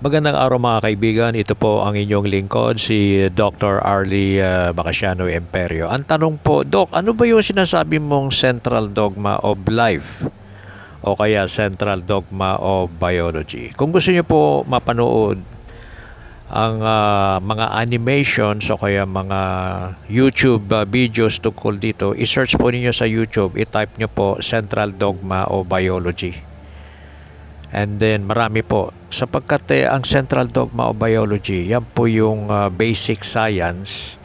Magandang araw mga kaibigan. Ito po ang inyong lingkod, si Dr. Arlie uh, Bacasiano Imperio. Ang tanong po, Doc, ano ba yung sinasabi mong central dogma of life? O kaya central dogma of biology? Kung gusto niyo po mapanood ang uh, mga animations o kaya mga YouTube uh, videos tungkol dito, i-search po niyo sa YouTube, i-type niyo po Central Dogma of Biology And then marami po. Sapagkat eh, ang central dogma of biology, yan po yung uh, basic science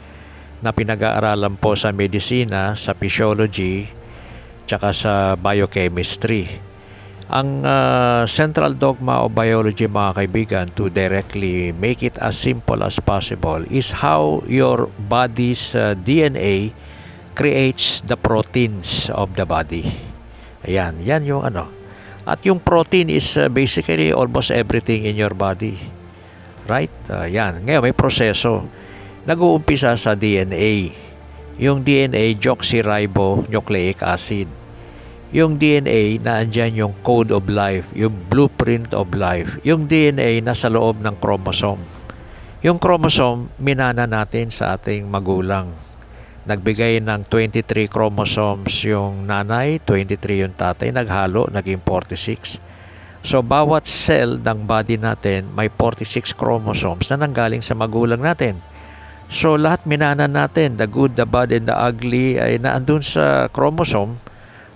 na pinag-aaralan po sa medisina, sa physiology, tsaka sa biochemistry. Ang uh, central dogma of biology mga kaibigan to directly make it as simple as possible is how your body's uh, ah, DNA creates the proteins of the body. Ayan, yan yung ano, at yung protein is uh, basically almost everything in your body. Right? Uh, yan. Ngayon, may proseso. Nag-uumpisa sa DNA. Yung DNA, deoxyribonucleic acid. Yung DNA, naandyan yung code of life, yung blueprint of life. Yung DNA, nasa loob ng chromosome. Yung chromosome, minana natin sa ating magulang Nagbigay ng 23 chromosomes yung nanay, 23 yung tatay, naghalo, naging 46. So, bawat cell ng body natin may 46 chromosomes na nanggaling sa magulang natin. So, lahat minana natin, the good, the bad, and the ugly, ay naandun sa chromosome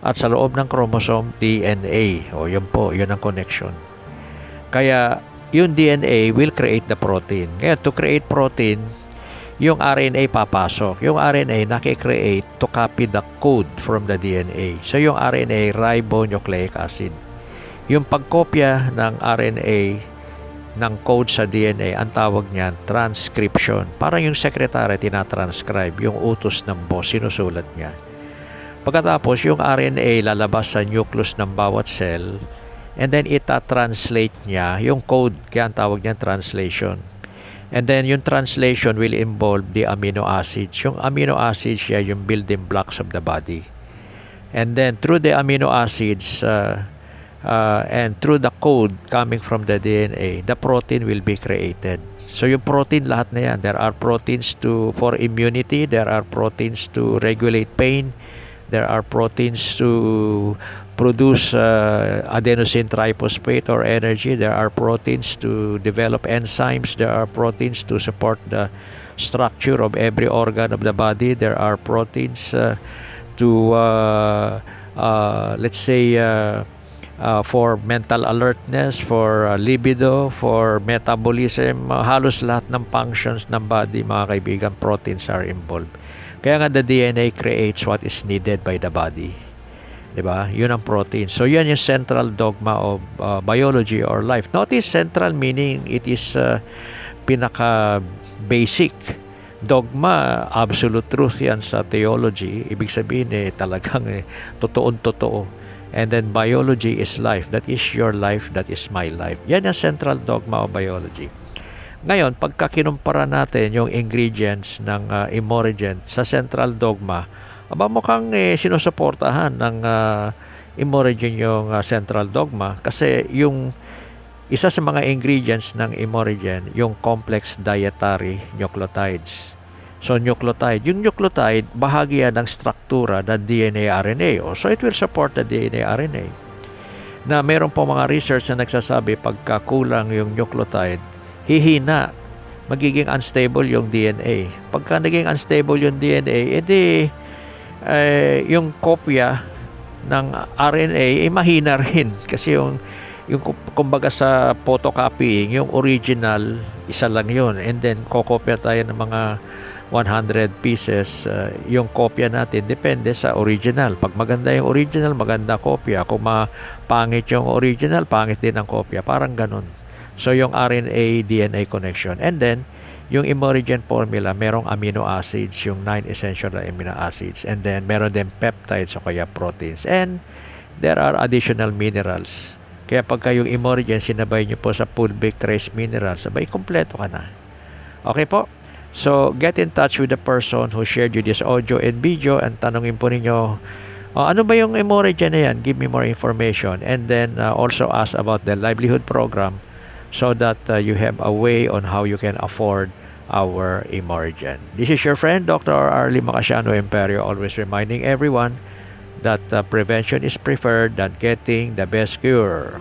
at sa loob ng chromosome, DNA. O, yun po, yun ang connection. Kaya, yung DNA will create the protein. Ngayon, to create protein, yung RNA papasok. Yung RNA nakikreate to copy the code from the DNA. So yung RNA, ribonucleic acid. Yung pagkopya ng RNA ng code sa DNA, ang tawag niyan, transcription. Parang yung secretary, tinatranscribe yung utos ng boss, sinusulat niya. Pagkatapos, yung RNA lalabas sa nucleus ng bawat cell and then ita-translate niya yung code, kaya ang tawag niyan translation And then yung translation will involve the amino acids. Yung amino acids siya yung building blocks of the body. And then through the amino acids uh, uh, and through the code coming from the DNA, the protein will be created. So yung protein lahat na yan, there are proteins to for immunity, there are proteins to regulate pain, there are proteins to produce uh, adenosine triphosphate or energy. There are proteins to develop enzymes. There are proteins to support the structure of every organ of the body. There are proteins uh, to, uh, uh, let's say, uh, uh, for mental alertness, for uh, libido, for metabolism, uh, halos lahat ng functions ng body, mga kaibigan, proteins are involved. Kaya nga the DNA creates what is needed by the body. 'di diba? 'Yun ang protein. So 'yan yung central dogma of uh, biology or life. Notice central meaning it is uh, pinaka basic dogma, absolute truth 'yan sa theology. Ibig sabihin eh talagang eh, totoong-totoo. And then biology is life. That is your life, that is my life. Yan ang central dogma of biology. Ngayon, pagka kinumpara natin yung ingredients ng uh, emorigent sa central dogma, aba mukhang eh, sinusuportahan ng uh, ah, Imogen yung uh, central dogma kasi yung isa sa mga ingredients ng Imogen, yung complex dietary nucleotides. So, nucleotide. Yung nucleotide, bahagi yan ng struktura ng DNA-RNA. Oh. So, it will support the DNA-RNA. Na meron po mga research na nagsasabi pagka kulang yung nucleotide, hihina, magiging unstable yung DNA. Pagka naging unstable yung DNA, edi eh, yung kopya ng RNA ay eh, mahina rin kasi yung yung kumbaga sa photocopying yung original isa lang yun and then kokopya tayo ng mga 100 pieces uh, yung kopya natin depende sa original pag maganda yung original maganda kopya kung mapangit yung original pangit din ang kopya parang ganun so yung RNA DNA connection and then yung Emergent formula, merong amino acids, yung 9 essential amino acids, and then meron din peptides o kaya proteins. And there are additional minerals. Kaya pagka yung Emergent, sinabay nyo po sa Pulbic Trace Minerals, sabay, kompleto ka na. Okay po? So, get in touch with the person who shared you this audio and video and tanongin po ninyo, Oh, ano ba yung hemorrhage na yan? Give me more information. And then uh, also ask about the livelihood program so that uh, you have a way on how you can afford our emergent. This is your friend, Dr. Arlie Macasiano Imperio, always reminding everyone that uh, prevention is preferred than getting the best cure.